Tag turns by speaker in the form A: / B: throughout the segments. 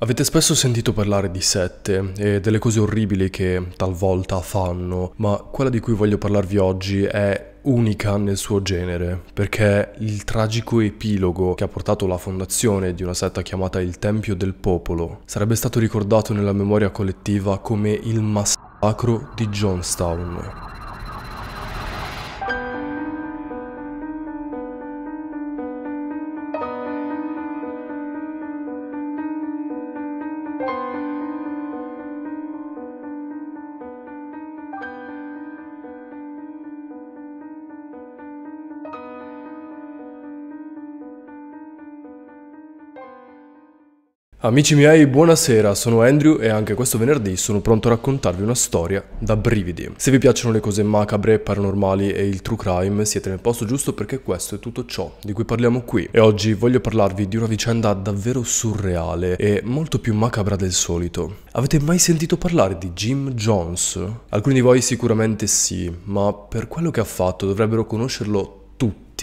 A: Avete spesso sentito parlare di sette e delle cose orribili che talvolta fanno, ma quella di cui voglio parlarvi oggi è unica nel suo genere, perché il tragico epilogo che ha portato alla fondazione di una setta chiamata il Tempio del Popolo sarebbe stato ricordato nella memoria collettiva come il massacro di Johnstown. Amici miei, buonasera, sono Andrew e anche questo venerdì sono pronto a raccontarvi una storia da brividi. Se vi piacciono le cose macabre, paranormali e il true crime, siete nel posto giusto perché questo è tutto ciò di cui parliamo qui. E oggi voglio parlarvi di una vicenda davvero surreale e molto più macabra del solito. Avete mai sentito parlare di Jim Jones? Alcuni di voi sicuramente sì, ma per quello che ha fatto dovrebbero conoscerlo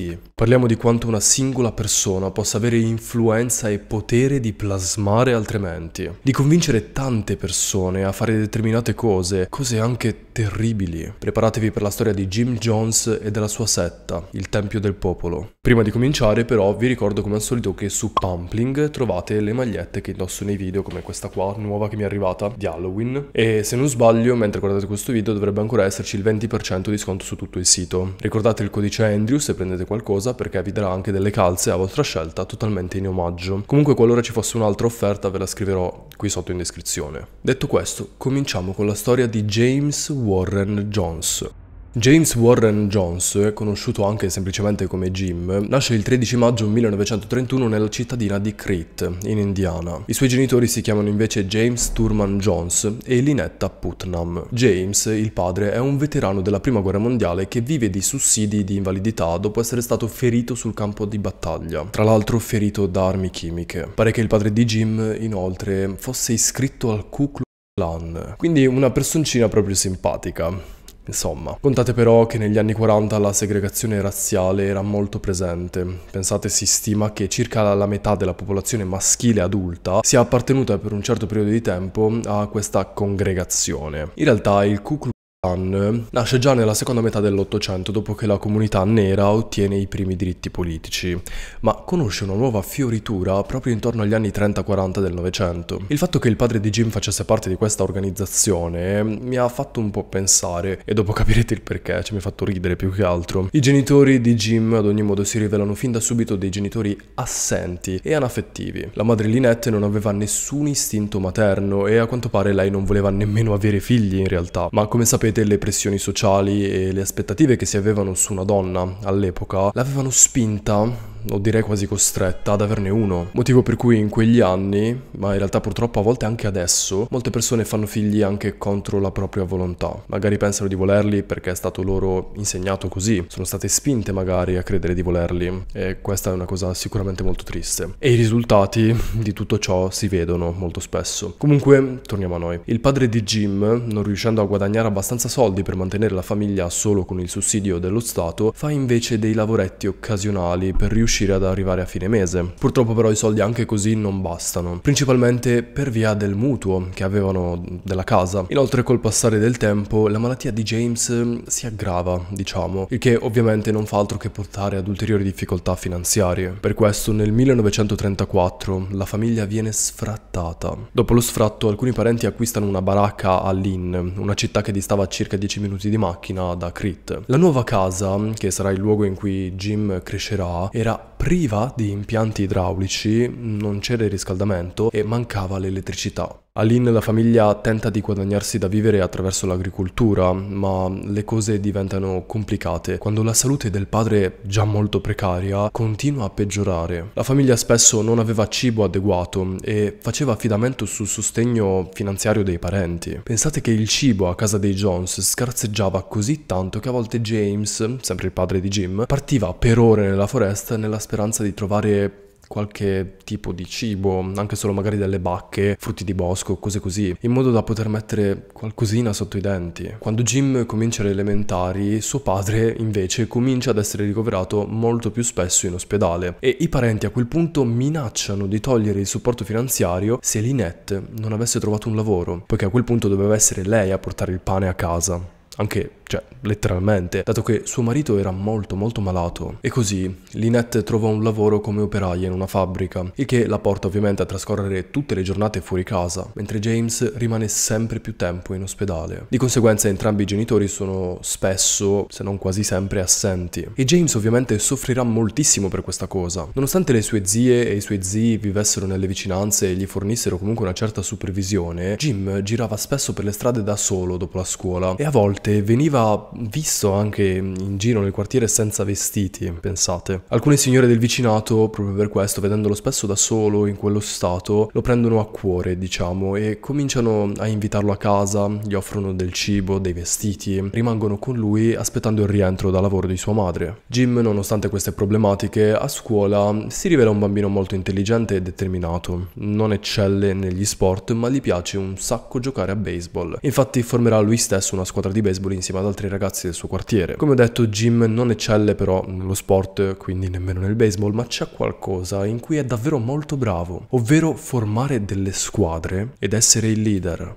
A: tutti. Parliamo di quanto una singola persona possa avere influenza e potere di plasmare altrimenti, di convincere tante persone a fare determinate cose, cose anche terribili. Preparatevi per la storia di Jim Jones e della sua setta, il Tempio del Popolo. Prima di cominciare però vi ricordo come al solito che su Pumpling trovate le magliette che indosso nei video come questa qua nuova che mi è arrivata di Halloween e se non sbaglio mentre guardate questo video dovrebbe ancora esserci il 20% di sconto su tutto il sito. Ricordate il codice Andrew se prendete qualcosa perché vi darà anche delle calze a vostra scelta totalmente in omaggio. Comunque qualora ci fosse un'altra offerta ve la scriverò qui sotto in descrizione. Detto questo cominciamo con la storia di James Warren Jones. James Warren Jones, conosciuto anche semplicemente come Jim, nasce il 13 maggio 1931 nella cittadina di Crete, in Indiana. I suoi genitori si chiamano invece James Turman Jones e Linetta Putnam. James, il padre, è un veterano della Prima Guerra Mondiale che vive di sussidi di invalidità dopo essere stato ferito sul campo di battaglia, tra l'altro ferito da armi chimiche. Pare che il padre di Jim, inoltre, fosse iscritto al Ku Klux Klan, quindi una personcina proprio simpatica. Insomma, contate però che negli anni 40 la segregazione razziale era molto presente. Pensate, si stima che circa la metà della popolazione maschile adulta sia appartenuta per un certo periodo di tempo a questa congregazione. In realtà il Ku Klux nasce già nella seconda metà dell'Ottocento dopo che la comunità nera ottiene i primi diritti politici, ma conosce una nuova fioritura proprio intorno agli anni 30-40 del Novecento. Il fatto che il padre di Jim facesse parte di questa organizzazione ehm, mi ha fatto un po' pensare, e dopo capirete il perché, cioè mi ha fatto ridere più che altro. I genitori di Jim ad ogni modo si rivelano fin da subito dei genitori assenti e anaffettivi. La madre Linette non aveva nessun istinto materno e a quanto pare lei non voleva nemmeno avere figli in realtà, ma come sapete solite le pressioni sociali e le aspettative che si avevano su una donna all'epoca l'avevano spinta o direi quasi costretta ad averne uno, motivo per cui in quegli anni, ma in realtà purtroppo a volte anche adesso, molte persone fanno figli anche contro la propria volontà. Magari pensano di volerli perché è stato loro insegnato così, sono state spinte magari a credere di volerli e questa è una cosa sicuramente molto triste. E i risultati di tutto ciò si vedono molto spesso. Comunque, torniamo a noi. Il padre di Jim, non riuscendo a guadagnare abbastanza soldi per mantenere la famiglia solo con il sussidio dello Stato, fa invece dei lavoretti occasionali per riuscire riuscire ad arrivare a fine mese. Purtroppo però i soldi anche così non bastano, principalmente per via del mutuo che avevano della casa. Inoltre col passare del tempo la malattia di James mm, si aggrava, diciamo, il che ovviamente non fa altro che portare ad ulteriori difficoltà finanziarie. Per questo nel 1934 la famiglia viene sfrattata. Dopo lo sfratto alcuni parenti acquistano una baracca a Lynn, una città che distava a circa 10 minuti di macchina da Crete. La nuova casa, che sarà il luogo in cui Jim crescerà, era priva di impianti idraulici, non c'era il riscaldamento e mancava l'elettricità. Aline e la famiglia tenta di guadagnarsi da vivere attraverso l'agricoltura, ma le cose diventano complicate quando la salute del padre, già molto precaria, continua a peggiorare. La famiglia spesso non aveva cibo adeguato e faceva affidamento sul sostegno finanziario dei parenti. Pensate che il cibo a casa dei Jones scarseggiava così tanto che a volte James, sempre il padre di Jim, partiva per ore nella foresta nella speranza di trovare qualche tipo di cibo, anche solo magari delle bacche, frutti di bosco, cose così, in modo da poter mettere qualcosina sotto i denti. Quando Jim comincia le elementari, suo padre invece comincia ad essere ricoverato molto più spesso in ospedale e i parenti a quel punto minacciano di togliere il supporto finanziario se Lynette non avesse trovato un lavoro, poiché a quel punto doveva essere lei a portare il pane a casa. Anche cioè letteralmente, dato che suo marito era molto molto malato. E così Lynette trova un lavoro come operaia in una fabbrica, il che la porta ovviamente a trascorrere tutte le giornate fuori casa, mentre James rimane sempre più tempo in ospedale. Di conseguenza entrambi i genitori sono spesso, se non quasi sempre, assenti. E James ovviamente soffrirà moltissimo per questa cosa. Nonostante le sue zie e i suoi zii vivessero nelle vicinanze e gli fornissero comunque una certa supervisione, Jim girava spesso per le strade da solo dopo la scuola e a volte veniva veniva visto anche in giro nel quartiere senza vestiti, pensate. Alcune signore del vicinato, proprio per questo, vedendolo spesso da solo in quello stato, lo prendono a cuore, diciamo, e cominciano a invitarlo a casa, gli offrono del cibo, dei vestiti, rimangono con lui aspettando il rientro da lavoro di sua madre. Jim, nonostante queste problematiche, a scuola si rivela un bambino molto intelligente e determinato. Non eccelle negli sport, ma gli piace un sacco giocare a baseball. Infatti formerà lui stesso una squadra di baseball insieme ad ad altri ragazzi del suo quartiere. Come ho detto, Jim non eccelle però nello sport, quindi nemmeno nel baseball, ma c'è qualcosa in cui è davvero molto bravo, ovvero formare delle squadre ed essere il leader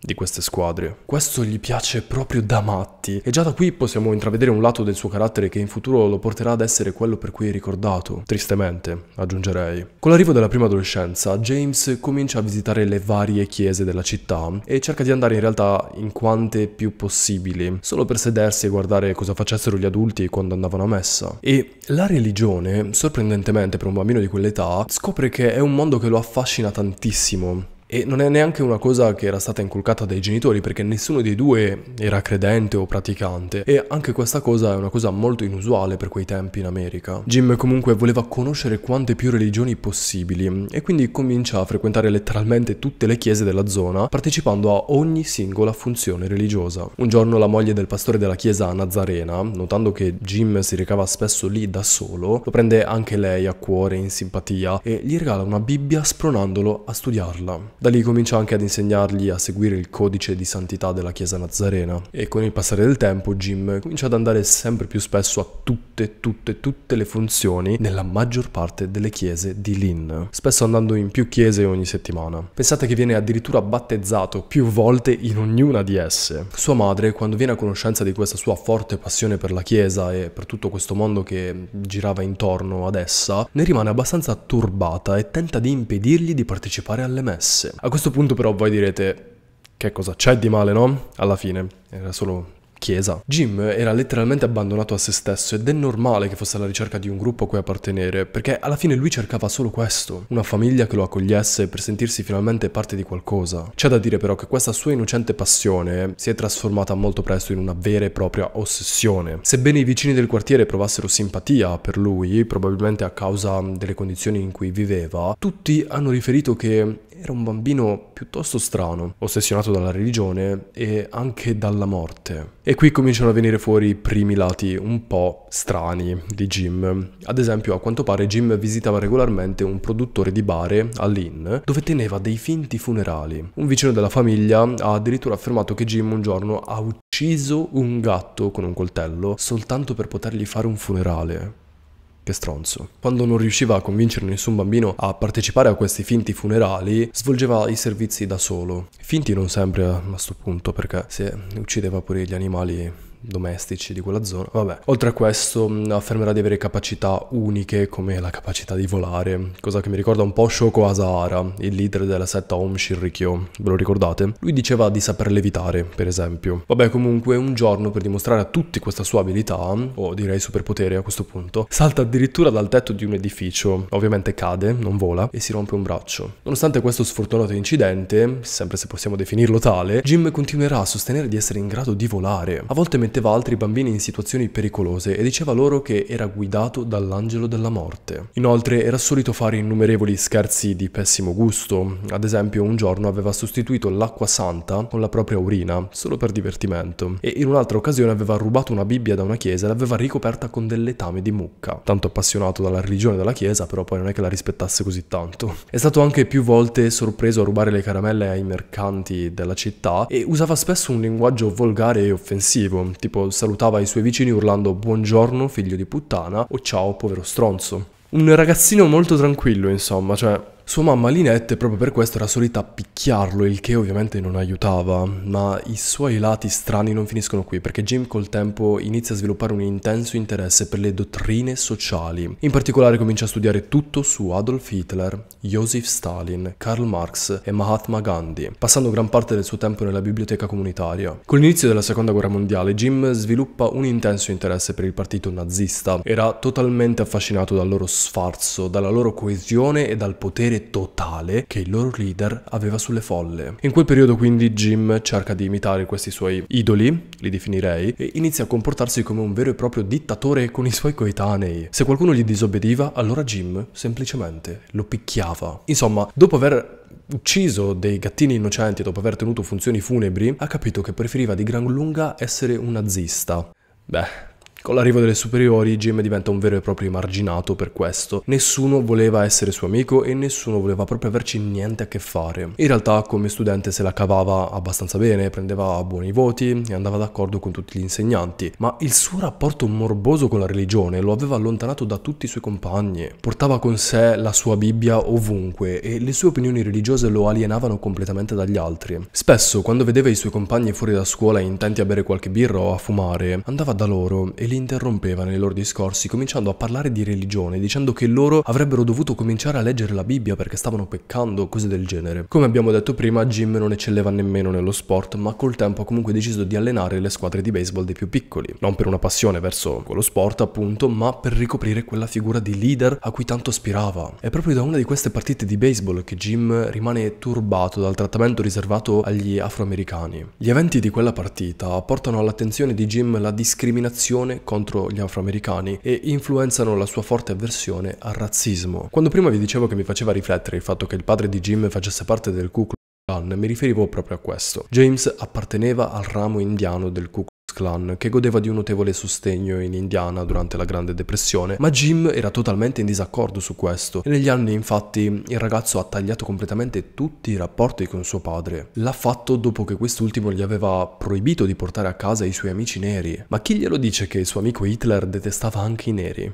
A: di queste squadre. Questo gli piace proprio da matti e già da qui possiamo intravedere un lato del suo carattere che in futuro lo porterà ad essere quello per cui è ricordato, tristemente, aggiungerei. Con l'arrivo della prima adolescenza, James comincia a visitare le varie chiese della città e cerca di andare in realtà in quante più possibili, solo per sedersi e guardare cosa facessero gli adulti quando andavano a messa. E la religione, sorprendentemente per un bambino di quell'età, scopre che è un mondo che lo affascina tantissimo e non è neanche una cosa che era stata inculcata dai genitori perché nessuno dei due era credente o praticante e anche questa cosa è una cosa molto inusuale per quei tempi in America. Jim comunque voleva conoscere quante più religioni possibili e quindi comincia a frequentare letteralmente tutte le chiese della zona partecipando a ogni singola funzione religiosa. Un giorno la moglie del pastore della chiesa Nazarena, notando che Jim si recava spesso lì da solo, lo prende anche lei a cuore in simpatia e gli regala una Bibbia spronandolo a studiarla. Da lì cominciò anche ad insegnargli a seguire il codice di santità della Chiesa Nazarena e con il passare del tempo Jim cominciò ad andare sempre più spesso a tutte, tutte, tutte le funzioni nella maggior parte delle chiese di Lynn, spesso andando in più chiese ogni settimana. Pensate che viene addirittura battezzato più volte in ognuna di esse. Sua madre, quando viene a conoscenza di questa sua forte passione per la Chiesa e per tutto questo mondo che girava intorno ad essa, ne rimane abbastanza turbata e tenta di impedirgli di partecipare alle messe. A questo punto però voi direte che cosa c'è di male, no? Alla fine era solo chiesa. Jim era letteralmente abbandonato a se stesso ed è normale che fosse alla ricerca di un gruppo a cui appartenere, perché alla fine lui cercava solo questo, una famiglia che lo accogliesse per sentirsi finalmente parte di qualcosa. C'è da dire però che questa sua innocente passione si è trasformata molto presto in una vera e propria ossessione. Sebbene i vicini del quartiere provassero simpatia per lui, probabilmente a causa delle condizioni in cui viveva, tutti hanno riferito che era un bambino piuttosto strano, ossessionato dalla religione e anche dalla morte. E qui cominciano a venire fuori i primi lati un po' strani di Jim. Ad esempio, a quanto pare Jim visitava regolarmente un produttore di bare a Lynn, dove teneva dei finti funerali. Un vicino della famiglia ha addirittura affermato che Jim un giorno ha ucciso un gatto con un coltello soltanto per potergli fare un funerale che stronzo. Quando non riusciva a convincere nessun bambino a partecipare a questi finti funerali, svolgeva i servizi da solo. Finti non sempre a questo punto, perché se uccideva pure gli animali domestici di quella zona. Vabbè, oltre a questo affermerà di avere capacità uniche come la capacità di volare, cosa che mi ricorda un po' Shoko Asahara, il leader della setta Om Shinrikyo, ve lo ricordate? Lui diceva di saper levitare, per esempio. Vabbè, comunque un giorno per dimostrare a tutti questa sua abilità, o direi superpotere a questo punto, salta addirittura dal tetto di un edificio, ovviamente cade, non vola e si rompe un braccio. Nonostante questo sfortunato incidente, sempre se possiamo definirlo tale, Jim continuerà a sostenere di essere in grado di volare, a volte metteva altri bambini in situazioni pericolose e diceva loro che era guidato dall'angelo della morte. Inoltre era solito fare innumerevoli scherzi di pessimo gusto, ad esempio un giorno aveva sostituito l'acqua santa con la propria urina, solo per divertimento, e in un'altra occasione aveva rubato una Bibbia da una chiesa e l'aveva ricoperta con delle tame di mucca. Tanto appassionato dalla religione della chiesa, però poi non è che la rispettasse così tanto. È stato anche più volte sorpreso a rubare le caramelle ai mercanti della città e usava spesso un linguaggio volgare e offensivo, tipo salutava i suoi vicini urlando buongiorno figlio di puttana o ciao povero stronzo. Un ragazzino molto tranquillo insomma, cioè sua mamma Linette proprio per questo era solita picchiarlo, il che ovviamente non aiutava, ma i suoi lati strani non finiscono qui, perché Jim col tempo inizia a sviluppare un intenso interesse per le dottrine sociali. In particolare comincia a studiare tutto su Adolf Hitler, Joseph Stalin, Karl Marx e Mahatma Gandhi, passando gran parte del suo tempo nella biblioteca comunitaria. Con l'inizio della seconda guerra mondiale, Jim sviluppa un intenso interesse per il partito nazista. Era totalmente affascinato dal loro sfarzo, dalla loro coesione e dal potere pressione totale che il loro leader aveva sulle folle. In quel periodo quindi Jim cerca di imitare questi suoi idoli, li definirei, e inizia a comportarsi come un vero e proprio dittatore con i suoi coetanei. Se qualcuno gli disobbediva, allora Jim semplicemente lo picchiava. Insomma, dopo aver ucciso dei gattini innocenti dopo aver tenuto funzioni funebri, ha capito che preferiva di gran lunga essere un nazista. Beh, con l'arrivo delle superiori Jim diventa un vero e proprio emarginato per questo. Nessuno voleva essere suo amico e nessuno voleva proprio averci niente a che fare. In realtà come studente se la cavava abbastanza bene, prendeva buoni voti e andava d'accordo con tutti gli insegnanti, ma il suo rapporto morboso con la religione lo aveva allontanato da tutti i suoi compagni. Portava con sé la sua Bibbia ovunque e le sue opinioni religiose lo alienavano completamente dagli altri. Spesso quando vedeva i suoi compagni fuori da scuola intenti a bere qualche birra o a fumare, andava da loro e li interrompevano nei loro discorsi cominciando a parlare di religione, dicendo che loro avrebbero dovuto cominciare a leggere la Bibbia perché stavano peccando, cose del genere. Come abbiamo detto prima, Jim non eccelleva nemmeno nello sport, ma col tempo ha comunque deciso di allenare le squadre di baseball dei più piccoli, non per una passione verso quello sport appunto, ma per ricoprire quella figura di leader a cui tanto aspirava. È proprio da una di queste partite di baseball che Jim rimane turbato dal trattamento riservato agli afroamericani. Gli eventi di quella partita portano all'attenzione di Jim la discriminazione contro gli afroamericani e influenzano la sua forte avversione al razzismo. Quando prima vi dicevo che mi faceva riflettere il fatto che il padre di Jim facesse parte del Ku Klux Klan, mi riferivo proprio a questo. James apparteneva al ramo indiano del Ku Klux Clan, che godeva di un notevole sostegno in Indiana durante la Grande Depressione, ma Jim era totalmente in disaccordo su questo e negli anni infatti il ragazzo ha tagliato completamente tutti i rapporti con suo padre. L'ha fatto dopo che quest'ultimo gli aveva proibito di portare a casa i suoi amici neri, ma chi glielo dice che il suo amico Hitler detestava anche i neri?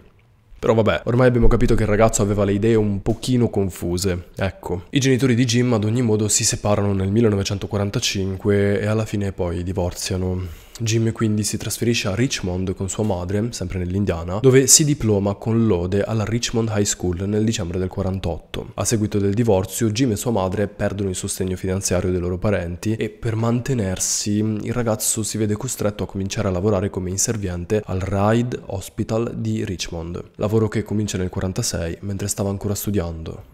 A: Però vabbè, ormai abbiamo capito che il ragazzo aveva le idee un pochino confuse, ecco. I genitori di Jim ad ogni modo si separano nel 1945 e alla fine poi divorziano. Jim quindi si trasferisce a Richmond con sua madre, sempre nell'Indiana, dove si diploma con lode alla Richmond High School nel dicembre del 48. A seguito del divorzio, Jim e sua madre perdono il sostegno finanziario dei loro parenti e per mantenersi il ragazzo si vede costretto a cominciare a lavorare come inserviente al Ride Hospital di Richmond, lavoro che comincia nel 46 mentre stava ancora studiando.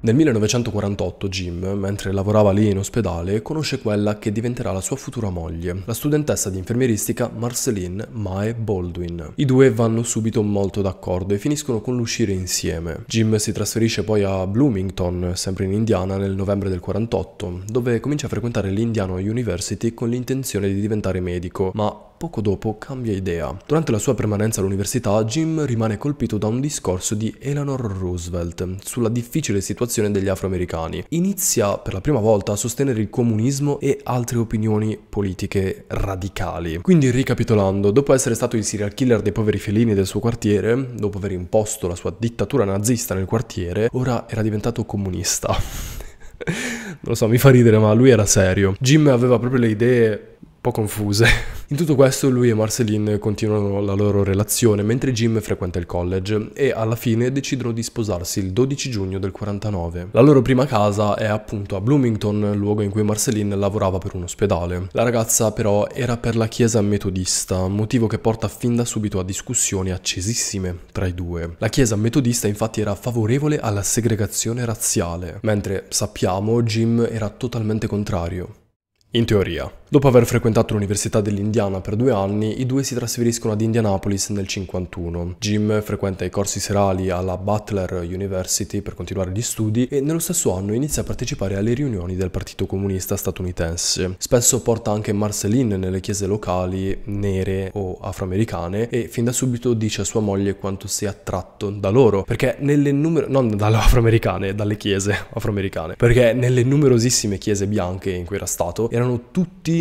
A: Nel 1948 Jim, mentre lavorava lì in ospedale, conosce quella che diventerà la sua futura moglie, la studentessa di infermieristica Marceline Mae Baldwin. I due vanno subito molto d'accordo e finiscono con l'uscire insieme. Jim si trasferisce poi a Bloomington, sempre in Indiana, nel novembre del 48, dove comincia a frequentare l'Indiana University con l'intenzione di diventare medico, ma poco dopo cambia idea. Durante la sua permanenza all'università, Jim rimane colpito da un discorso di Eleanor Roosevelt sulla difficile situazione degli afroamericani. Inizia per la prima volta a sostenere il comunismo e altre opinioni politiche radicali. Quindi ricapitolando, dopo essere stato il serial killer dei poveri felini del suo quartiere, dopo aver imposto la sua dittatura nazista nel quartiere, ora era diventato comunista. non lo so, mi fa ridere, ma lui era serio. Jim aveva proprio le idee po' confuse. In tutto questo lui e Marceline continuano la loro relazione mentre Jim frequenta il college e alla fine decidono di sposarsi il 12 giugno del 49. La loro prima casa è appunto a Bloomington, luogo in cui Marceline lavorava per un ospedale. La ragazza però era per la chiesa metodista, motivo che porta fin da subito a discussioni accesissime tra i due. La chiesa metodista infatti era favorevole alla segregazione razziale, mentre sappiamo Jim era totalmente contrario. In teoria. Dopo aver frequentato l'Università dell'Indiana per due anni, i due si trasferiscono ad Indianapolis nel 1951. Jim frequenta i corsi serali alla Butler University per continuare gli studi e nello stesso anno inizia a partecipare alle riunioni del Partito Comunista statunitense. Spesso porta anche Marceline nelle chiese locali nere o afroamericane e fin da subito dice a sua moglie quanto sia attratto da loro, perché nelle numerose... non dalle afroamericane, dalle chiese afroamericane, perché nelle numerosissime chiese bianche in cui era stato erano tutti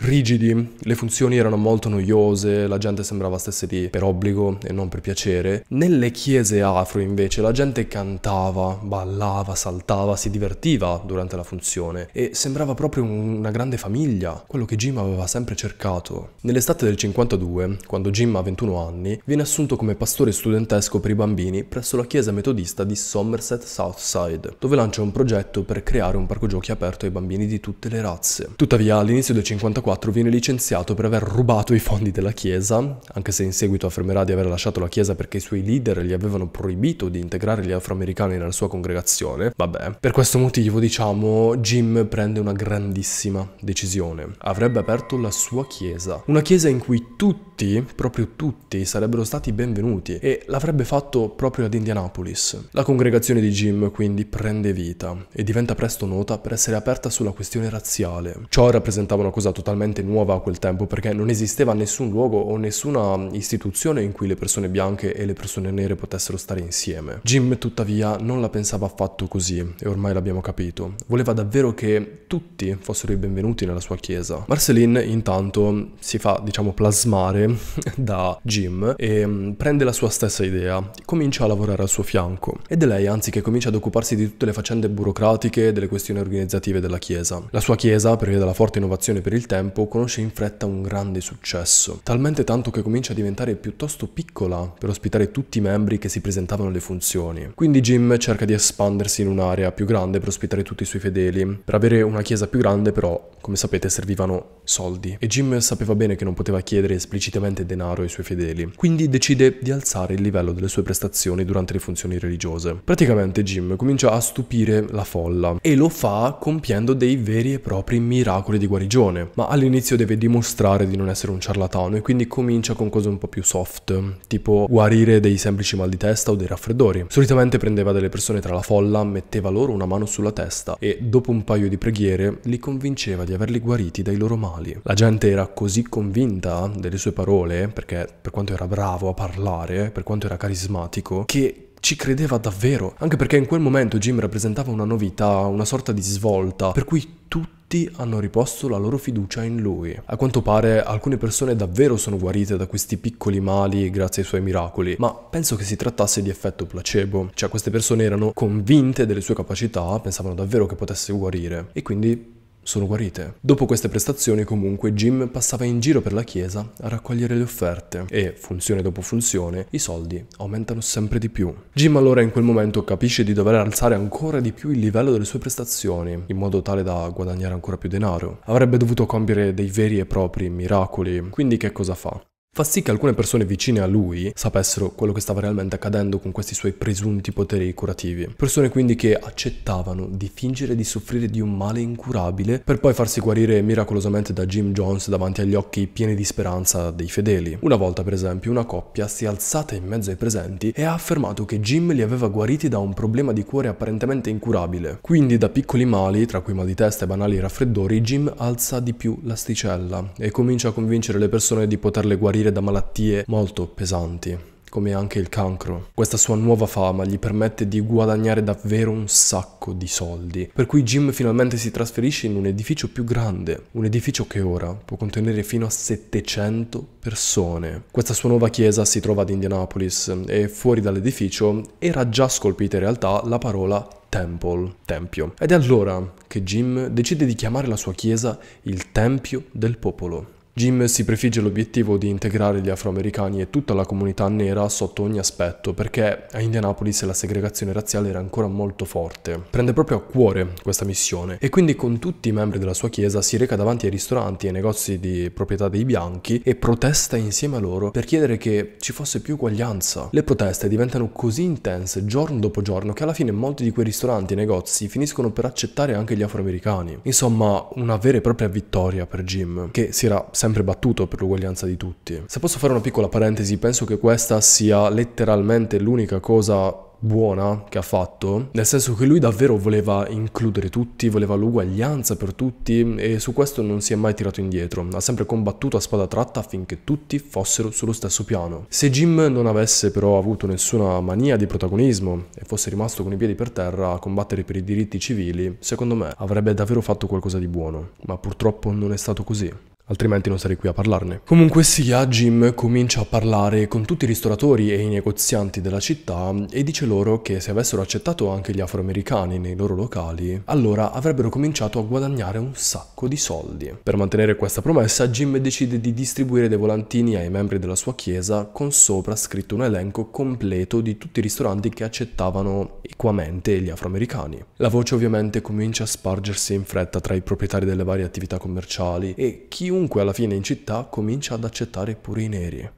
A: rigidi, le funzioni erano molto noiose, la gente sembrava stesse lì per obbligo e non per piacere. Nelle chiese afro invece la gente cantava, ballava, saltava, si divertiva durante la funzione e sembrava proprio una grande famiglia, quello che Jim aveva sempre cercato. Nell'estate del 52, quando Jim ha 21 anni, viene assunto come pastore studentesco per i bambini presso la chiesa metodista di Somerset Southside, dove lancia un progetto per creare un parco giochi aperto ai bambini di tutte le razze. Tuttavia, all'inizio del 54 2004 viene licenziato per aver rubato i fondi della Chiesa, anche se in seguito affermerà di aver lasciato la Chiesa perché i suoi leader gli avevano proibito di integrare gli afroamericani nella sua congregazione. Vabbè, per questo motivo, diciamo, Jim prende una grandissima decisione. Avrebbe aperto la sua Chiesa, una Chiesa in cui tutti, proprio tutti, sarebbero stati benvenuti e l'avrebbe fatto proprio ad Indianapolis. La congregazione di Jim quindi prende vita e diventa presto nota per essere aperta sulla questione razziale. Ciò rappresentava una cosa totalmente completamente nuova a quel tempo perché non esisteva nessun luogo o nessuna istituzione in cui le persone bianche e le persone nere potessero stare insieme. Jim tuttavia non la pensava affatto così e ormai l'abbiamo capito. Voleva davvero che tutti fossero i benvenuti nella sua chiesa. Marceline intanto si fa diciamo plasmare da Jim e mm, prende la sua stessa idea, comincia a lavorare al suo fianco ed è lei anziché che comincia ad occuparsi di tutte le faccende burocratiche delle questioni organizzative della chiesa. La sua chiesa prevede la forte innovazione per il tempo tempo conosce in fretta un grande successo, talmente tanto che comincia a diventare piuttosto piccola per ospitare tutti i membri che si presentavano alle funzioni. Quindi Jim cerca di espandersi in un'area più grande per ospitare tutti i suoi fedeli. Per avere una chiesa più grande però, come sapete, servivano soldi e Jim sapeva bene che non poteva chiedere esplicitamente denaro ai suoi fedeli, quindi decide di alzare il livello delle sue prestazioni durante le funzioni religiose. Praticamente Jim comincia a stupire la folla e lo fa compiendo dei veri e propri miracoli di guarigione, ma all'inizio deve dimostrare di non essere un ciarlatano e quindi comincia con cose un po' più soft, tipo guarire dei semplici mal di testa o dei raffreddori. Solitamente prendeva delle persone tra la folla, metteva loro una mano sulla testa e dopo un paio di preghiere li convinceva di averli guariti dai loro mali. La gente era così convinta delle sue parole, perché per quanto era bravo a parlare, per quanto era carismatico, che ci credeva davvero, anche perché in quel momento Jim rappresentava una novità, una sorta di svolta, per cui tutti tutti hanno riposto la loro fiducia in lui. A quanto pare alcune persone davvero sono guarite da questi piccoli mali grazie ai suoi miracoli, ma penso che si trattasse di effetto placebo, cioè queste persone erano convinte delle sue capacità, pensavano davvero che potesse guarire e quindi sono guarite. Dopo queste prestazioni comunque Jim passava in giro per la chiesa a raccogliere le offerte e, funzione dopo funzione, i soldi aumentano sempre di più. Jim allora in quel momento capisce di dover alzare ancora di più il livello delle sue prestazioni, in modo tale da guadagnare ancora più denaro. Avrebbe dovuto compiere dei veri e propri miracoli, quindi che cosa fa? fa sì che alcune persone vicine a lui sapessero quello che stava realmente accadendo con questi suoi presunti poteri curativi. Persone quindi che accettavano di fingere di soffrire di un male incurabile per poi farsi guarire miracolosamente da Jim Jones davanti agli occhi pieni di speranza dei fedeli. Una volta per esempio una coppia si è alzata in mezzo ai presenti e ha affermato che Jim li aveva guariti da un problema di cuore apparentemente incurabile. Quindi da piccoli mali, tra cui mal di testa e banali raffreddori, Jim alza di più l'asticella e comincia a convincere le persone di poterle guarire morire da malattie molto pesanti come anche il cancro. Questa sua nuova fama gli permette di guadagnare davvero un sacco di soldi, per cui Jim finalmente si trasferisce in un edificio più grande, un edificio che ora può contenere fino a 700 persone. Questa sua nuova chiesa si trova ad Indianapolis e fuori dall'edificio era già scolpita in realtà la parola Temple, tempio. Ed è allora che Jim decide di chiamare la sua chiesa il Tempio del Popolo. Jim si prefigge l'obiettivo di integrare gli afroamericani e tutta la comunità nera sotto ogni aspetto, perché a Indianapolis la segregazione razziale era ancora molto forte. Prende proprio a cuore questa missione e quindi con tutti i membri della sua chiesa si reca davanti ai ristoranti e ai negozi di proprietà dei bianchi e protesta insieme a loro per chiedere che ci fosse più uguaglianza. Le proteste diventano così intense giorno dopo giorno che alla fine molti di quei ristoranti e negozi finiscono per accettare anche gli afroamericani. Insomma, una vera e propria vittoria per Jim, che si era sempre sempre battuto per l'uguaglianza di tutti. Se posso fare una piccola parentesi, penso che questa sia letteralmente l'unica cosa buona che ha fatto, nel senso che lui davvero voleva includere tutti, voleva l'uguaglianza per tutti e su questo non si è mai tirato indietro, ha sempre combattuto a spada tratta affinché tutti fossero sullo stesso piano. Se Jim non avesse però avuto nessuna mania di protagonismo e fosse rimasto con i piedi per terra a combattere per i diritti civili, secondo me avrebbe davvero fatto qualcosa di buono, ma purtroppo non è stato così altrimenti non sarei qui a parlarne. Comunque sia, Jim comincia a parlare con tutti i ristoratori e i negozianti della città e dice loro che se avessero accettato anche gli afroamericani nei loro locali, allora avrebbero cominciato a guadagnare un sacco di soldi. Per mantenere questa promessa, Jim decide di distribuire dei volantini ai membri della sua chiesa con sopra scritto un elenco completo di tutti i ristoranti che accettavano equamente gli afroamericani. La voce ovviamente comincia a spargersi in fretta tra i proprietari delle varie attività commerciali e chiunque chiunque alla fine in città comincia ad accettare pure i neri.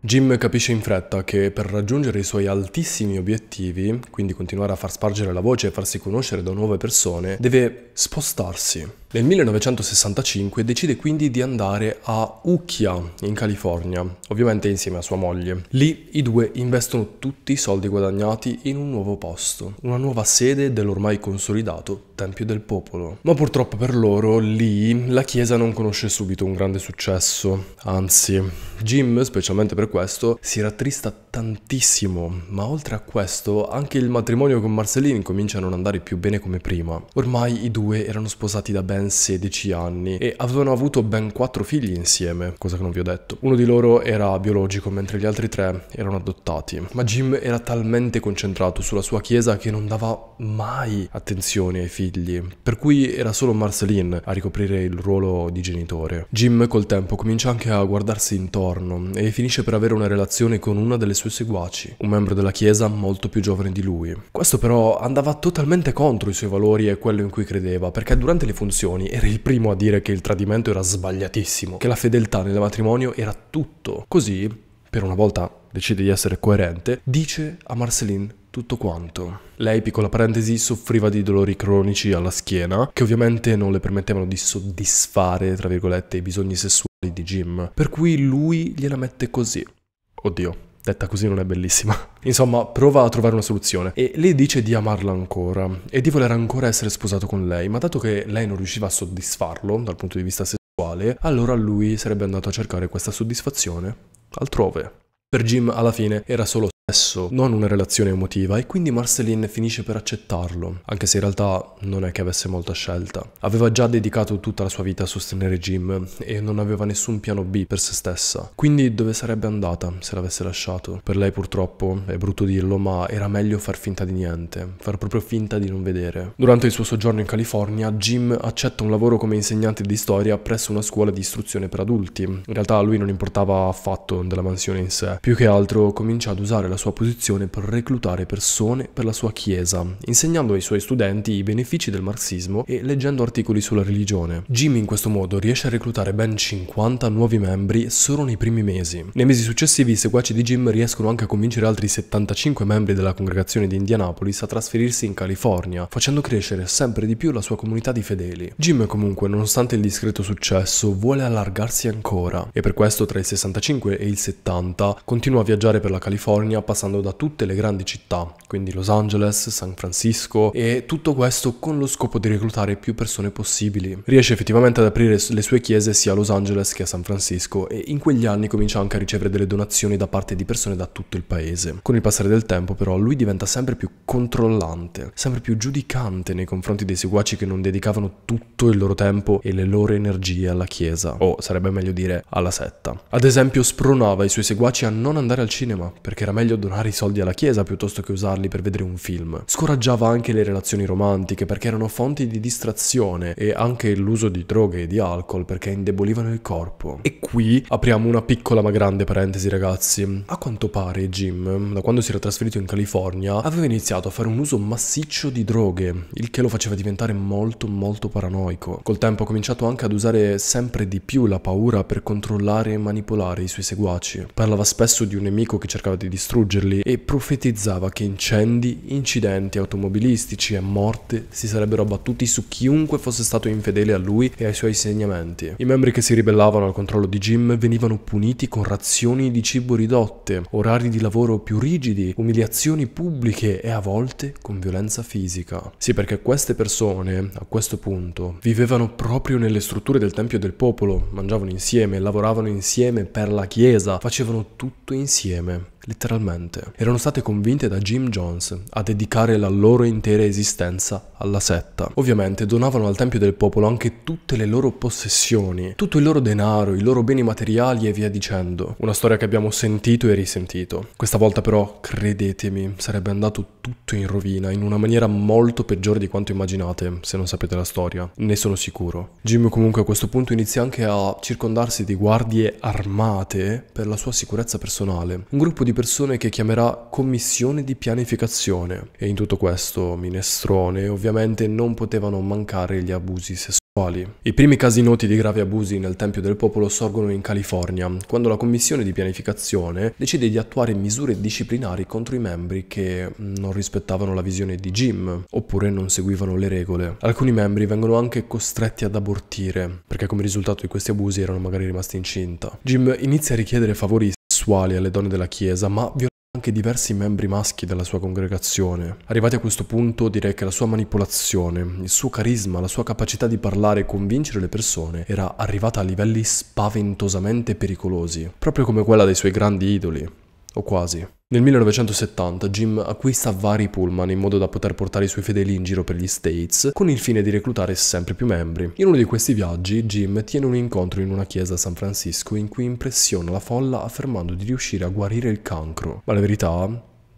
A: Jim capisce in fretta che per raggiungere i suoi altissimi obiettivi, quindi continuare a far spargere la voce e farsi conoscere da nuove persone, deve spostarsi nel 1965 decide quindi di andare a Ukia, in California, ovviamente insieme a sua moglie. Lì i due investono tutti i soldi guadagnati in un nuovo posto, una nuova sede dell'ormai consolidato Tempio del Popolo. Ma purtroppo per loro lì la chiesa non conosce subito un grande successo, anzi Jim, specialmente per questo, si rattrista tantissimo, ma oltre a questo anche il matrimonio con Marceline comincia a non andare più bene come prima. Ormai i due erano sposati da ben ben 16 anni e avevano avuto ben 4 figli insieme, cosa che non vi ho detto. Uno di loro era biologico mentre gli altri tre erano adottati, ma Jim era talmente concentrato sulla sua chiesa che non dava mai attenzione ai figli, per cui era solo Marceline a ricoprire il ruolo di genitore. Jim col tempo comincia anche a guardarsi intorno e finisce per avere una relazione con una delle sue seguaci, un membro della chiesa molto più giovane di lui. Questo però andava totalmente contro i suoi valori e quello in cui credeva, perché durante le funzioni emozioni, era il primo a dire che il tradimento era sbagliatissimo, che la fedeltà nel matrimonio era tutto. Così, per una volta decide di essere coerente, dice a Marceline tutto quanto. Lei, piccola parentesi, soffriva di dolori cronici alla schiena, che ovviamente non le permettevano di soddisfare, tra virgolette, i bisogni sessuali di Jim, per cui lui gliela mette così. Oddio, Detta così non è bellissima. Insomma, prova a trovare una soluzione. E lei dice di amarla ancora e di voler ancora essere sposato con lei, ma dato che lei non riusciva a soddisfarlo dal punto di vista sessuale, allora lui sarebbe andato a cercare questa soddisfazione altrove. Per Jim alla fine era solo esso, non una relazione emotiva, e quindi Marceline finisce per accettarlo, anche se in realtà non è che avesse molta scelta. Aveva già dedicato tutta la sua vita a sostenere Jim e non aveva nessun piano B per se stessa. Quindi dove sarebbe andata se l'avesse lasciato? Per lei purtroppo, è brutto dirlo, ma era meglio far finta di niente, far proprio finta di non vedere. Durante il suo soggiorno in California, Jim accetta un lavoro come insegnante di storia presso una scuola di istruzione per adulti. In realtà a lui non importava affatto della mansione in sé, più che altro comincia ad usare la sua posizione per reclutare persone per la sua chiesa, insegnando ai suoi studenti i benefici del marxismo e leggendo articoli sulla religione. Jim in questo modo riesce a reclutare ben 50 nuovi membri solo nei primi mesi. Nei mesi successivi i seguaci di Jim riescono anche a convincere altri 75 membri della congregazione di Indianapolis a trasferirsi in California, facendo crescere sempre di più la sua comunità di fedeli. Jim comunque, nonostante il discreto successo, vuole allargarsi ancora e per questo tra il 65 e il 70 continua a viaggiare per la California passando da tutte le grandi città, quindi Los Angeles, San Francisco e tutto questo con lo scopo di reclutare più persone possibili. Riesce effettivamente ad aprire le sue chiese sia a Los Angeles che a San Francisco e in quegli anni comincia anche a ricevere delle donazioni da parte di persone da tutto il paese. Con il passare del tempo però lui diventa sempre più controllante, sempre più giudicante nei confronti dei seguaci che non dedicavano tutto il loro tempo e le loro energie alla chiesa, o sarebbe meglio dire alla setta. Ad esempio spronava i suoi seguaci a non andare al cinema perché era meglio donare i soldi alla chiesa piuttosto che usarli per vedere un film. Scoraggiava anche le relazioni romantiche perché erano fonti di distrazione e anche l'uso di droghe e di alcol perché indebolivano il corpo. E qui apriamo una piccola ma grande parentesi ragazzi. A quanto pare Jim, da quando si era trasferito in California, aveva iniziato a fare un uso massiccio di droghe, il che lo faceva diventare molto molto paranoico. Col tempo ha cominciato anche ad usare sempre di più la paura per controllare e manipolare i suoi seguaci. Parlava spesso di un nemico che cercava di distruggere distruggerli e profetizzava che incendi, incidenti automobilistici e morte si sarebbero abbattuti su chiunque fosse stato infedele a lui e ai suoi insegnamenti. I membri che si ribellavano al controllo di Jim venivano puniti con razioni di cibo ridotte, orari di lavoro più rigidi, umiliazioni pubbliche e a volte con violenza fisica. Sì, perché queste persone, a questo punto, vivevano proprio nelle strutture del Tempio del Popolo, mangiavano insieme, lavoravano insieme per la Chiesa, facevano tutto insieme letteralmente, erano state convinte da Jim Jones a dedicare la loro intera esistenza alla setta. Ovviamente donavano al Tempio del Popolo anche tutte le loro possessioni, tutto il loro denaro, i loro beni materiali e via dicendo. Una storia che abbiamo sentito e risentito. Questa volta però, credetemi, sarebbe andato tutto in rovina, in una maniera molto peggiore di quanto immaginate, se non sapete la storia, ne sono sicuro. Jim comunque a questo punto inizia anche a circondarsi di guardie armate per la sua sicurezza personale. Un gruppo di persone che chiamerà commissione di pianificazione. E in tutto questo minestrone ovviamente non potevano mancare gli abusi sessuali. I primi casi noti di gravi abusi nel Tempio del Popolo sorgono in California, quando la commissione di pianificazione decide di attuare misure disciplinari contro i membri che non rispettavano la visione di Jim oppure non seguivano le regole. Alcuni membri vengono anche costretti ad abortire, perché come risultato di questi abusi erano magari rimasti incinta. Jim inizia a richiedere favori sessuali alle donne della Chiesa, ma violava anche diversi membri maschi della sua congregazione. Arrivati a questo punto direi che la sua manipolazione, il suo carisma, la sua capacità di parlare e convincere le persone era arrivata a livelli spaventosamente pericolosi, proprio come quella dei suoi grandi idoli, o quasi. Nel 1970 Jim acquista vari pullman in modo da poter portare i suoi fedeli in giro per gli States con il fine di reclutare sempre più membri. In uno di questi viaggi Jim tiene un incontro in una chiesa a San Francisco in cui impressiona la folla affermando di riuscire a guarire il cancro. Ma la verità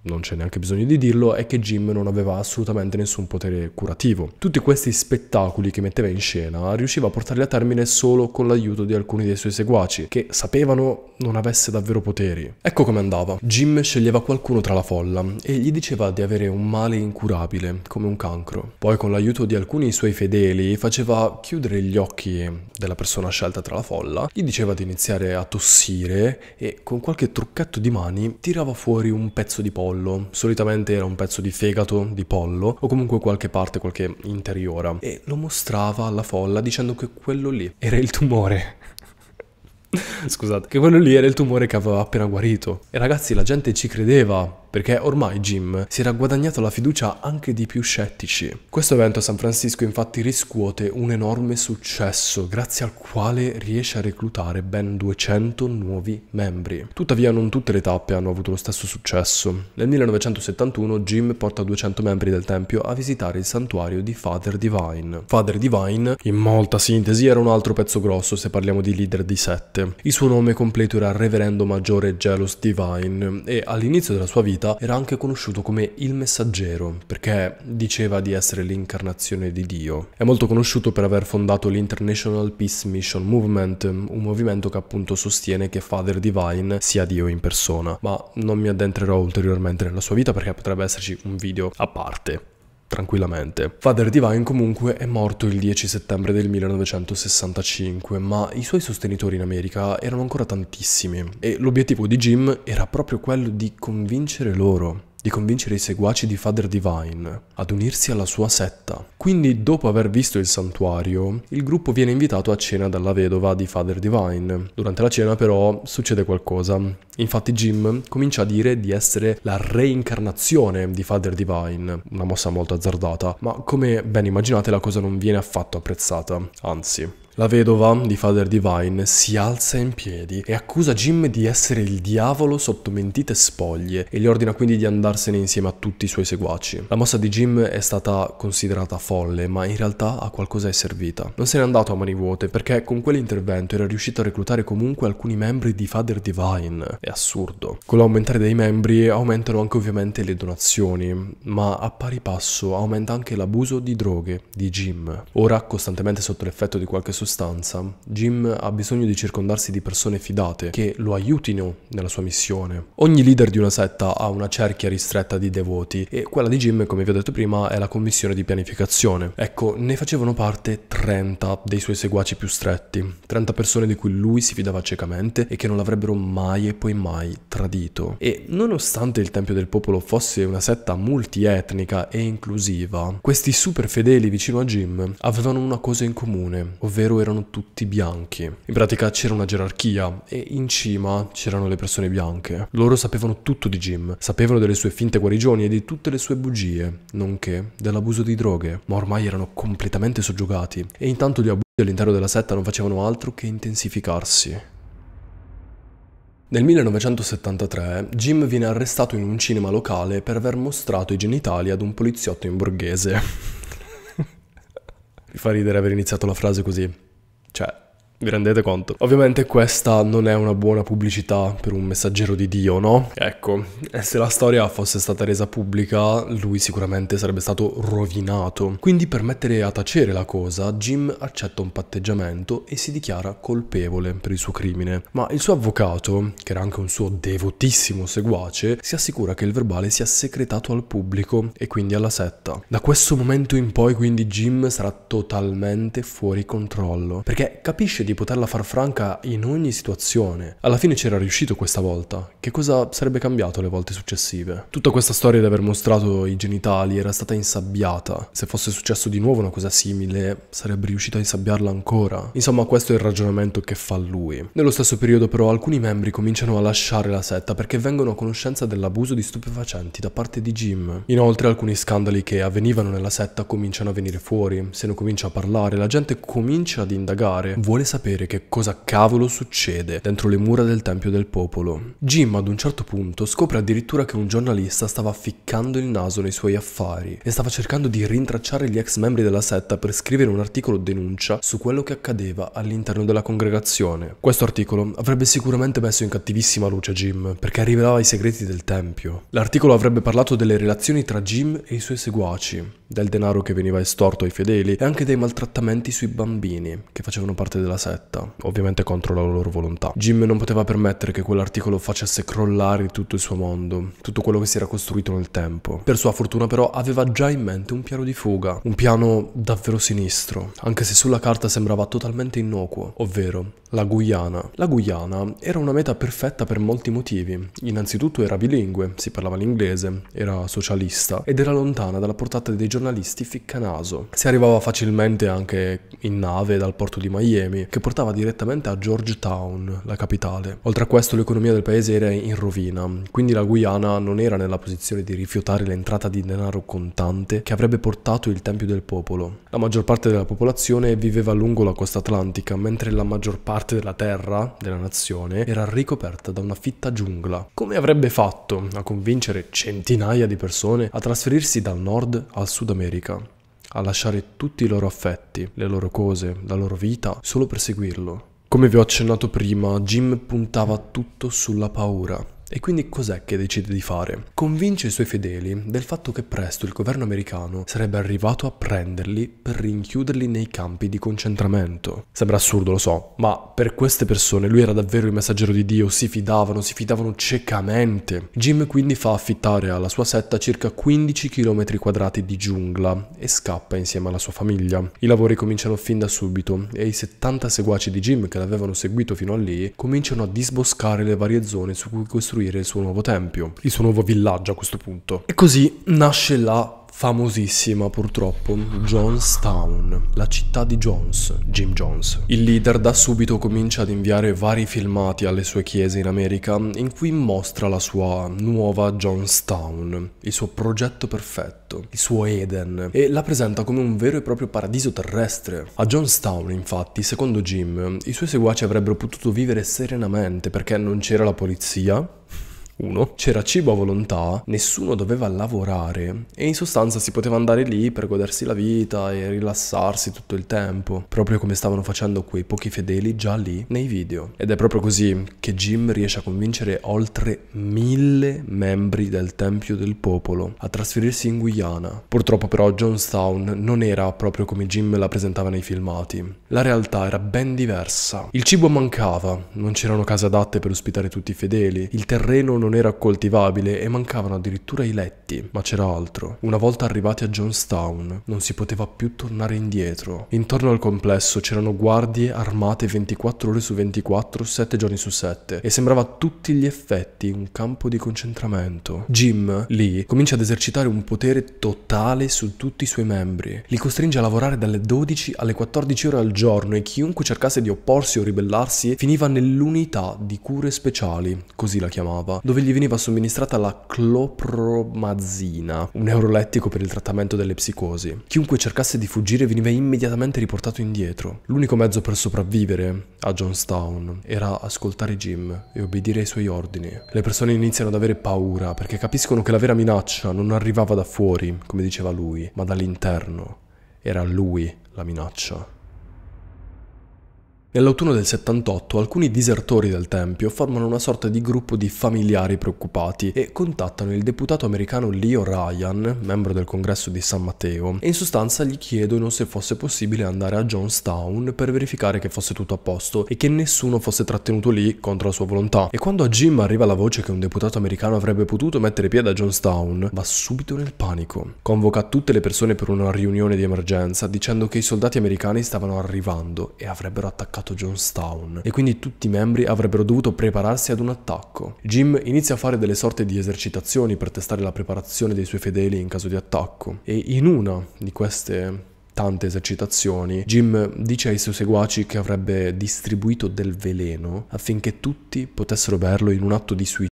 A: non c'è neanche bisogno di dirlo, è che Jim non aveva assolutamente nessun potere curativo. Tutti questi spettacoli che metteva in scena riusciva a portarli a termine solo con l'aiuto di alcuni dei suoi seguaci, che sapevano non avesse davvero poteri. Ecco come andava. Jim sceglieva qualcuno tra la folla e gli diceva di avere un male incurabile, come un cancro. Poi con l'aiuto di alcuni suoi fedeli faceva chiudere gli occhi della persona scelta tra la folla, gli diceva di iniziare a tossire e con qualche trucchetto di mani tirava fuori un pezzo di pollo pollo, solitamente era un pezzo di fegato, di pollo o comunque qualche parte, qualche interiora e lo mostrava alla folla dicendo che quello lì era il tumore. Scusate, che quello lì era il tumore che aveva appena guarito. E ragazzi, la gente ci credeva perché ormai Jim si era guadagnato la fiducia anche di più scettici. Questo evento a San Francisco infatti riscuote un enorme successo, grazie al quale riesce a reclutare ben 200 nuovi membri. Tuttavia non tutte le tappe hanno avuto lo stesso successo. Nel 1971 Jim porta 200 membri del tempio a visitare il santuario di Father Divine. Father Divine, in molta sintesi, era un altro pezzo grosso se parliamo di leader di sette. Il suo nome completo era Reverendo Maggiore Jealous Divine e all'inizio della sua vita vita, era anche conosciuto come il messaggero, perché diceva di essere l'incarnazione di Dio. È molto conosciuto per aver fondato l'International Peace Mission Movement, un movimento che appunto sostiene che Father Divine sia Dio in persona, ma non mi addentrerò ulteriormente nella sua vita perché potrebbe esserci un video a parte tranquillamente. Father Divine comunque è morto il 10 settembre del 1965, ma i suoi sostenitori in America erano ancora tantissimi e l'obiettivo di Jim era proprio quello di convincere loro di convincere i seguaci di Father Divine ad unirsi alla sua setta. Quindi, dopo aver visto il santuario, il gruppo viene invitato a cena dalla vedova di Father Divine. Durante la cena, però, succede qualcosa. Infatti, Jim comincia a dire di essere la reincarnazione di Father Divine, una mossa molto azzardata, ma come ben immaginate la cosa non viene affatto apprezzata, anzi, la vedova di Father Divine si alza in piedi e accusa Jim di essere il diavolo sotto mentite spoglie e gli ordina quindi di andarsene insieme a tutti i suoi seguaci. La mossa di Jim è stata considerata folle, ma in realtà a qualcosa è servita. Non se n'è andato a mani vuote perché con quell'intervento era riuscito a reclutare comunque alcuni membri di Father Divine. È assurdo. Con l'aumentare dei membri aumentano anche ovviamente le donazioni, ma a pari passo aumenta anche l'abuso di droghe di Jim. Ora costantemente sotto l'effetto di qualche sostanza circostanza, Jim ha bisogno di circondarsi di persone fidate che lo aiutino nella sua missione. Ogni leader di una setta ha una cerchia ristretta di devoti e quella di Jim, come vi ho detto prima, è la commissione di pianificazione. Ecco, ne facevano parte 30 dei suoi seguaci più stretti, 30 persone di cui lui si fidava ciecamente e che non l'avrebbero mai e poi mai tradito. E nonostante il Tempio del Popolo fosse una setta multietnica e inclusiva, questi super fedeli vicino a Jim avevano una cosa in comune, ovvero nero erano tutti bianchi. In pratica c'era una gerarchia e in cima c'erano le persone bianche. Loro sapevano tutto di Jim, sapevano delle sue finte guarigioni e di tutte le sue bugie, nonché dell'abuso di droghe, ma ormai erano completamente soggiogati e intanto gli abusi all'interno della setta non facevano altro che intensificarsi. Nel 1973 Jim viene arrestato in un cinema locale per aver mostrato i genitali ad un poliziotto in borghese. Mi fa ridere aver iniziato la frase così. Cioè, vi rendete conto? Ovviamente questa non è una buona pubblicità per un messaggero di Dio, no? Ecco, eh, se la storia fosse stata resa pubblica, lui sicuramente sarebbe stato rovinato. Quindi per mettere a tacere la cosa, Jim accetta un patteggiamento e si dichiara colpevole per il suo crimine. Ma il suo avvocato, che era anche un suo devotissimo seguace, si assicura che il verbale sia secretato al pubblico e quindi alla setta. Da questo momento in poi quindi Jim sarà totalmente fuori controllo, perché capisce di di poterla far franca in ogni situazione. Alla fine c'era riuscito questa volta. Che cosa sarebbe cambiato le volte successive? Tutta questa storia di aver mostrato i genitali era stata insabbiata. Se fosse successo di nuovo una cosa simile, sarebbe riuscito a insabbiarla ancora. Insomma, questo è il ragionamento che fa lui. Nello stesso periodo però alcuni membri cominciano a lasciare la setta perché vengono a conoscenza dell'abuso di stupefacenti da parte di Jim. Inoltre alcuni scandali che avvenivano nella setta cominciano a venire fuori, se ne comincia a parlare, la gente comincia ad indagare, vuole sapere sapere che cosa cavolo succede dentro le mura del Tempio del Popolo. Jim ad un certo punto scopre addirittura che un giornalista stava ficcando il naso nei suoi affari e stava cercando di rintracciare gli ex membri della setta per scrivere un articolo denuncia su quello che accadeva all'interno della congregazione. Questo articolo avrebbe sicuramente messo in cattivissima luce Jim perché rivelava i segreti del Tempio. L'articolo avrebbe parlato delle relazioni tra Jim e i suoi seguaci, del denaro che veniva estorto ai fedeli e anche dei maltrattamenti sui bambini che facevano parte della setta setta, ovviamente contro la loro volontà. Jim non poteva permettere che quell'articolo facesse crollare tutto il suo mondo, tutto quello che si era costruito nel tempo. Per sua fortuna però aveva già in mente un piano di fuga, un piano davvero sinistro, anche se sulla carta sembrava totalmente innocuo, ovvero la Guyana. La Guyana era una meta perfetta per molti motivi. Innanzitutto era bilingue, si parlava l'inglese, era socialista ed era lontana dalla portata dei giornalisti ficcanaso. Si arrivava facilmente anche in nave dal porto di Miami, che portava direttamente a Georgetown, la capitale. Oltre a questo l'economia del paese era in rovina, quindi la Guyana non era nella posizione di rifiutare l'entrata di denaro contante che avrebbe portato il Tempio del Popolo. La maggior parte della popolazione viveva lungo la costa atlantica, mentre la maggior parte parte della terra della nazione era ricoperta da una fitta giungla. Come avrebbe fatto a convincere centinaia di persone a trasferirsi dal nord al Sud America? a lasciare tutti i loro affetti, le loro cose, la loro vita, solo per seguirlo. Come vi ho accennato prima, Jim puntava tutto sulla paura, e quindi cos'è che decide di fare? Convince i suoi fedeli del fatto che presto il governo americano sarebbe arrivato a prenderli per rinchiuderli nei campi di concentramento. Sembra assurdo, lo so, ma per queste persone lui era davvero il messaggero di Dio, si fidavano, si fidavano ciecamente. Jim quindi fa affittare alla sua setta circa 15 km quadrati di giungla e scappa insieme alla sua famiglia. I lavori cominciano fin da subito e i 70 seguaci di Jim che l'avevano seguito fino a lì cominciano a disboscare le varie zone su cui costruire costruire il suo nuovo tempio, il suo nuovo villaggio a questo punto. E così nasce la famosissima purtroppo Jonestown, la città di Jones, Jim Jones. Il leader da subito comincia ad inviare vari filmati alle sue chiese in America in cui mostra la sua nuova Jonestown, il suo progetto perfetto, il suo Eden e la presenta come un vero e proprio paradiso terrestre. A Jonestown infatti, secondo Jim, i suoi seguaci avrebbero potuto vivere serenamente perché non c'era la polizia, 1. C'era cibo a volontà, nessuno doveva lavorare e in sostanza si poteva andare lì per godersi la vita e rilassarsi tutto il tempo, proprio come stavano facendo quei pochi fedeli già lì nei video. Ed è proprio così che Jim riesce a convincere oltre mille membri del Tempio del Popolo a trasferirsi in Guyana. Purtroppo però Jonestown non era proprio come Jim la presentava nei filmati. La realtà era ben diversa. Il cibo mancava, non c'erano case adatte per ospitare tutti i fedeli, il terreno non non era coltivabile e mancavano addirittura i letti, ma c'era altro. Una volta arrivati a Jonestown non si poteva più tornare indietro. Intorno al complesso c'erano guardie armate 24 ore su 24, 7 giorni su 7 e sembrava a tutti gli effetti un campo di concentramento. Jim, lì, comincia ad esercitare un potere totale su tutti i suoi membri. Li costringe a lavorare dalle 12 alle 14 ore al giorno e chiunque cercasse di opporsi o ribellarsi finiva nell'unità di cure speciali, così la chiamava, dove gli veniva somministrata la clopromazina, un neurolettico per il trattamento delle psicosi. Chiunque cercasse di fuggire veniva immediatamente riportato indietro. L'unico mezzo per sopravvivere a Johnstown era ascoltare Jim e obbedire ai suoi ordini. Le persone iniziano ad avere paura perché capiscono che la vera minaccia non arrivava da fuori, come diceva lui, ma dall'interno. Era lui la minaccia. Nell'autunno del 78 alcuni disertori del Tempio formano una sorta di gruppo di familiari preoccupati e contattano il deputato americano Leo Ryan, membro del congresso di San Matteo, e in sostanza gli chiedono se fosse possibile andare a Johnstown per verificare che fosse tutto a posto e che nessuno fosse trattenuto lì contro la sua volontà. E quando a Jim arriva la voce che un deputato americano avrebbe potuto mettere piede a Johnstown, va subito nel panico. Convoca tutte le persone per una riunione di emergenza dicendo che i soldati americani stavano arrivando e avrebbero attaccato attaccato Jonestown e quindi tutti i membri avrebbero dovuto prepararsi ad un attacco. Jim inizia a fare delle sorte di esercitazioni per testare la preparazione dei suoi fedeli in caso di attacco e in una di queste tante esercitazioni, Jim dice ai suoi seguaci che avrebbe distribuito del veleno affinché tutti potessero berlo in un atto di suicidio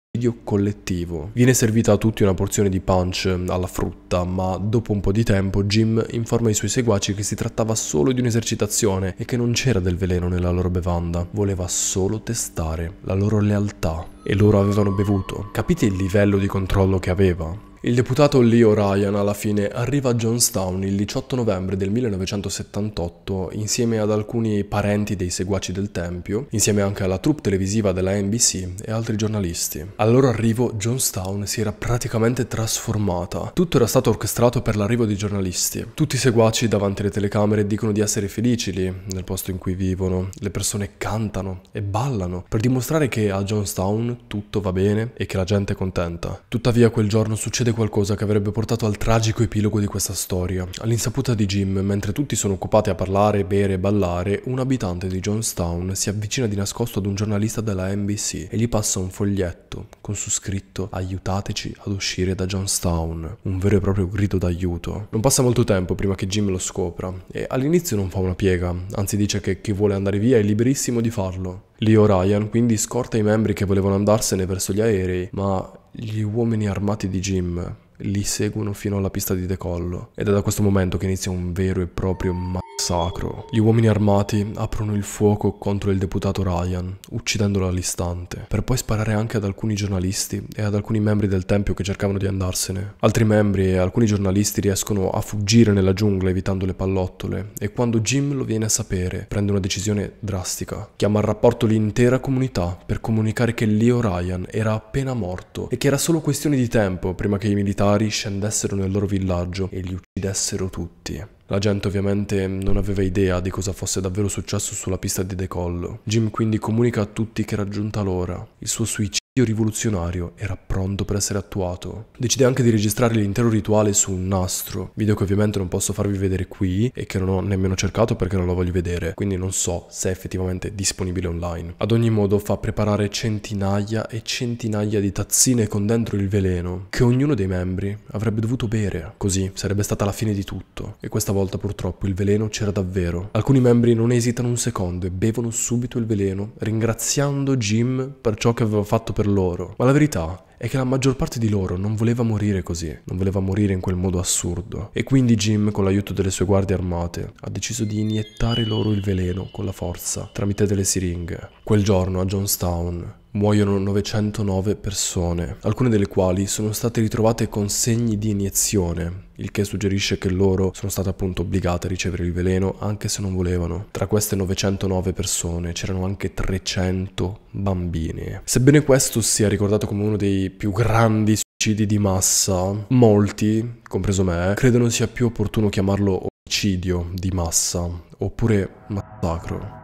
A: collettivo. Viene servita a tutti una porzione di punch alla frutta, ma dopo un po' di tempo Jim informa i suoi seguaci che si trattava solo di un'esercitazione e che non c'era del veleno nella loro bevanda, voleva solo testare la loro lealtà e loro avevano bevuto. Capite il livello di controllo che aveva? Il deputato Leo Ryan alla fine arriva a Johnstown il 18 novembre del 1978 insieme ad alcuni parenti dei seguaci del Tempio, insieme anche alla troupe televisiva della NBC e altri giornalisti. Al loro arrivo Johnstown si era praticamente trasformata. Tutto era stato orchestrato per l'arrivo dei giornalisti. Tutti i seguaci davanti alle telecamere dicono di essere felici lì, nel posto in cui vivono. Le persone cantano e ballano per dimostrare che a Johnstown tutto va bene e che la gente è contenta. Tuttavia quel giorno succede qualcosa che avrebbe portato al tragico epilogo di questa storia. All'insaputa di Jim, mentre tutti sono occupati a parlare, bere e ballare, un abitante di Johnstown si avvicina di nascosto ad un giornalista della NBC e gli passa un foglietto con su scritto aiutateci ad uscire da Johnstown, un vero e proprio grido d'aiuto. Non passa molto tempo prima che Jim lo scopra e all'inizio non fa una piega, anzi dice che chi vuole andare via è liberissimo di farlo. Leo Ryan quindi scorta i membri che volevano andarsene verso gli aerei, ma gli uomini armati di Jim li seguono fino alla pista di decollo ed è da questo momento che inizia un vero e proprio ma Sacro. Gli uomini armati aprono il fuoco contro il deputato Ryan, uccidendolo all'istante, per poi sparare anche ad alcuni giornalisti e ad alcuni membri del tempio che cercavano di andarsene. Altri membri e alcuni giornalisti riescono a fuggire nella giungla evitando le pallottole e quando Jim lo viene a sapere prende una decisione drastica. Chiama al rapporto l'intera comunità per comunicare che Leo Ryan era appena morto e che era solo questione di tempo prima che i militari scendessero nel loro villaggio e li uccidessero tutti. La gente ovviamente non aveva idea di cosa fosse davvero successo sulla pista di decollo. Jim quindi comunica a tutti che è raggiunta l'ora. Il suo suicidio rivoluzionario era pronto per essere attuato. Decide anche di registrare l'intero rituale su un nastro, video che ovviamente non posso farvi vedere qui e che non ho nemmeno cercato perché non lo voglio vedere, quindi non so se è effettivamente disponibile online. Ad ogni modo fa preparare centinaia e centinaia di tazzine con dentro il veleno, che ognuno dei membri avrebbe dovuto bere, così sarebbe stata la fine di tutto. E questa volta purtroppo il veleno c'era davvero. Alcuni membri non esitano un secondo e bevono subito il veleno, ringraziando Jim per ciò che aveva fatto per per loro, ma la verità è che la maggior parte di loro non voleva morire così, non voleva morire in quel modo assurdo. E quindi Jim, con l'aiuto delle sue guardie armate, ha deciso di iniettare loro il veleno con la forza tramite delle siringhe. Quel giorno a Jonestown muoiono 909 persone, alcune delle quali sono state ritrovate con segni di iniezione, il che suggerisce che loro sono state appunto obbligate a ricevere il veleno anche se non volevano. Tra queste 909 persone c'erano anche 300 bambini. Sebbene questo sia ricordato come uno dei più grandi suicidi di massa, molti, compreso me, credono sia più opportuno chiamarlo omicidio di massa oppure massacro.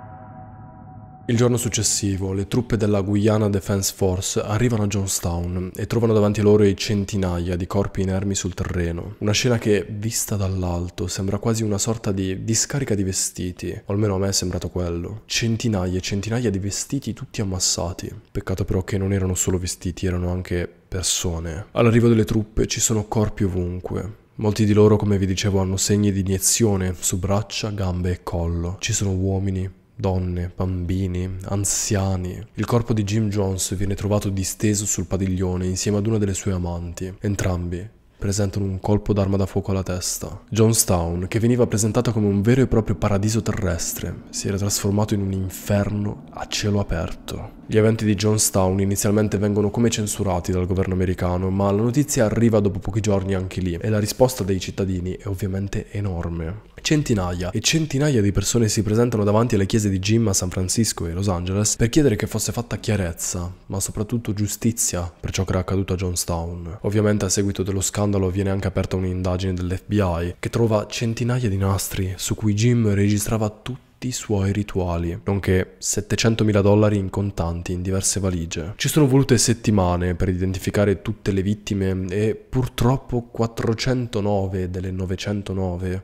A: Il giorno successivo le truppe della Guyana Defense Force arrivano a Johnstown e trovano davanti a loro i centinaia di corpi inermi sul terreno. Una scena che, vista dall'alto, sembra quasi una sorta di discarica di vestiti, o almeno a me è sembrato quello. Centinaia e centinaia di vestiti tutti ammassati. Peccato però che non erano solo vestiti, erano anche persone. All'arrivo delle truppe ci sono corpi ovunque. Molti di loro, come vi dicevo, hanno segni di iniezione su braccia, gambe e collo. Ci sono uomini, donne, bambini, anziani. Il corpo di Jim Jones viene trovato disteso sul padiglione insieme ad una delle sue amanti. Entrambi presentano un colpo d'arma da fuoco alla testa. Jonestown, che veniva presentata come un vero e proprio paradiso terrestre, si era trasformato in un inferno a cielo aperto. Gli eventi di Jonestown inizialmente vengono come censurati dal governo americano, ma la notizia arriva dopo pochi giorni anche lì e la risposta dei cittadini è ovviamente enorme. Centinaia e centinaia di persone si presentano davanti alle chiese di Jim a San Francisco e Los Angeles per chiedere che fosse fatta chiarezza, ma soprattutto giustizia per ciò che era accaduto a Johnstown. Ovviamente a seguito dello scandalo viene anche aperta un'indagine dell'FBI che trova centinaia di nastri su cui Jim registrava tutto i suoi rituali, nonché 700.000 dollari in contanti in diverse valigie. Ci sono volute settimane per identificare tutte le vittime e purtroppo 409 delle 909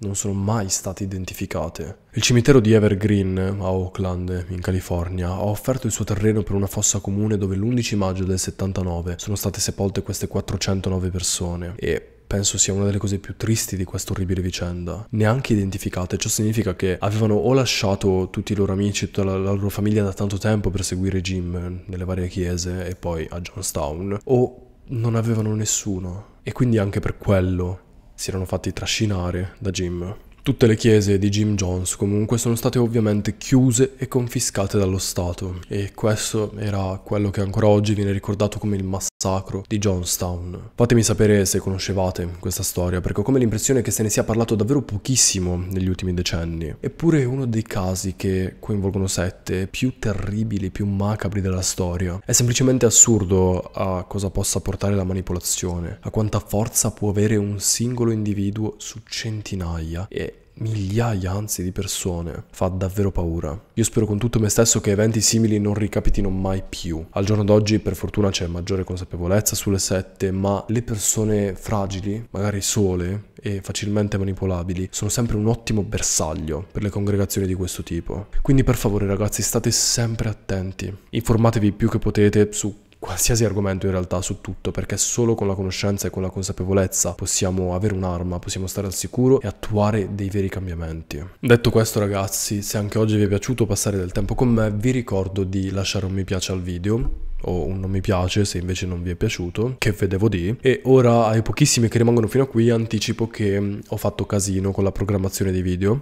A: non sono mai state identificate. Il cimitero di Evergreen, a Oakland, in California, ha offerto il suo terreno per una fossa comune dove l'11 maggio del 79 sono state sepolte queste 409 persone e penso sia una delle cose più tristi di questa orribile vicenda. Neanche identificate, ciò significa che avevano o lasciato tutti i loro amici, e tutta la, la loro famiglia da tanto tempo per seguire Jim nelle varie chiese e poi a Johnstown, o non avevano nessuno. E quindi anche per quello si erano fatti trascinare da Jim. Tutte le chiese di Jim Jones comunque sono state ovviamente chiuse e confiscate dallo Stato e questo era quello che ancora oggi viene ricordato come il massacro di Johnstown. Fatemi sapere se conoscevate questa storia perché ho come l'impressione che se ne sia parlato davvero pochissimo negli ultimi decenni. Eppure è uno dei casi che coinvolgono sette più terribili, più macabri della storia. È semplicemente assurdo a cosa possa portare la manipolazione, a quanta forza può avere un singolo individuo su centinaia e migliaia anzi di persone fa davvero paura. Io spero con tutto me stesso che eventi simili non ricapitino mai più. Al giorno d'oggi per fortuna c'è maggiore consapevolezza sulle sette, ma le persone fragili, magari sole e facilmente manipolabili, sono sempre un ottimo bersaglio per le congregazioni di questo tipo. Quindi per favore ragazzi state sempre attenti, informatevi più che potete su qualsiasi argomento in realtà su tutto perché solo con la conoscenza e con la consapevolezza possiamo avere un'arma, possiamo stare al sicuro e attuare dei veri cambiamenti. Detto questo ragazzi, se anche oggi vi è piaciuto passare del tempo con me, vi ricordo di lasciare un mi piace al video o un non mi piace se invece non vi è piaciuto, che vedevo di. E ora ai pochissimi che rimangono fino a qui anticipo che mm, ho fatto casino con la programmazione dei video.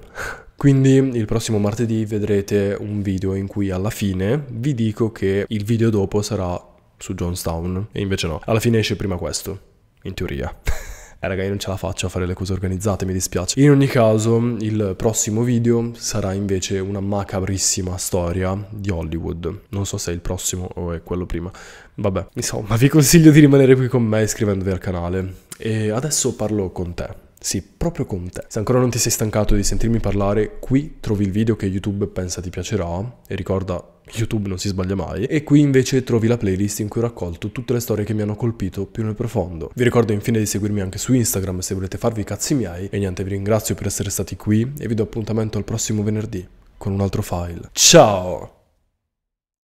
A: Quindi il prossimo martedì vedrete un video in cui alla fine vi dico che il video dopo sarà su Johnstown. E invece no. Alla fine esce prima questo, in teoria. Eh ragazzi non ce la faccio a fare le cose organizzate, mi dispiace. In ogni caso il prossimo video sarà invece una macabrissima storia di Hollywood. Non so se è il prossimo o è quello prima. Vabbè, insomma vi consiglio di rimanere qui con me iscrivendovi al canale. E adesso parlo con te. Sì, proprio con te. Se ancora non ti sei stancato di sentirmi parlare, qui trovi il video che YouTube pensa ti piacerà e ricorda YouTube non si sbaglia mai, e qui invece trovi la playlist in cui ho raccolto tutte le storie che mi hanno colpito più nel profondo. Vi ricordo infine di seguirmi anche su Instagram se volete farvi i cazzi miei, e niente, vi ringrazio per essere stati qui e vi do appuntamento al prossimo venerdì con un altro file. Ciao!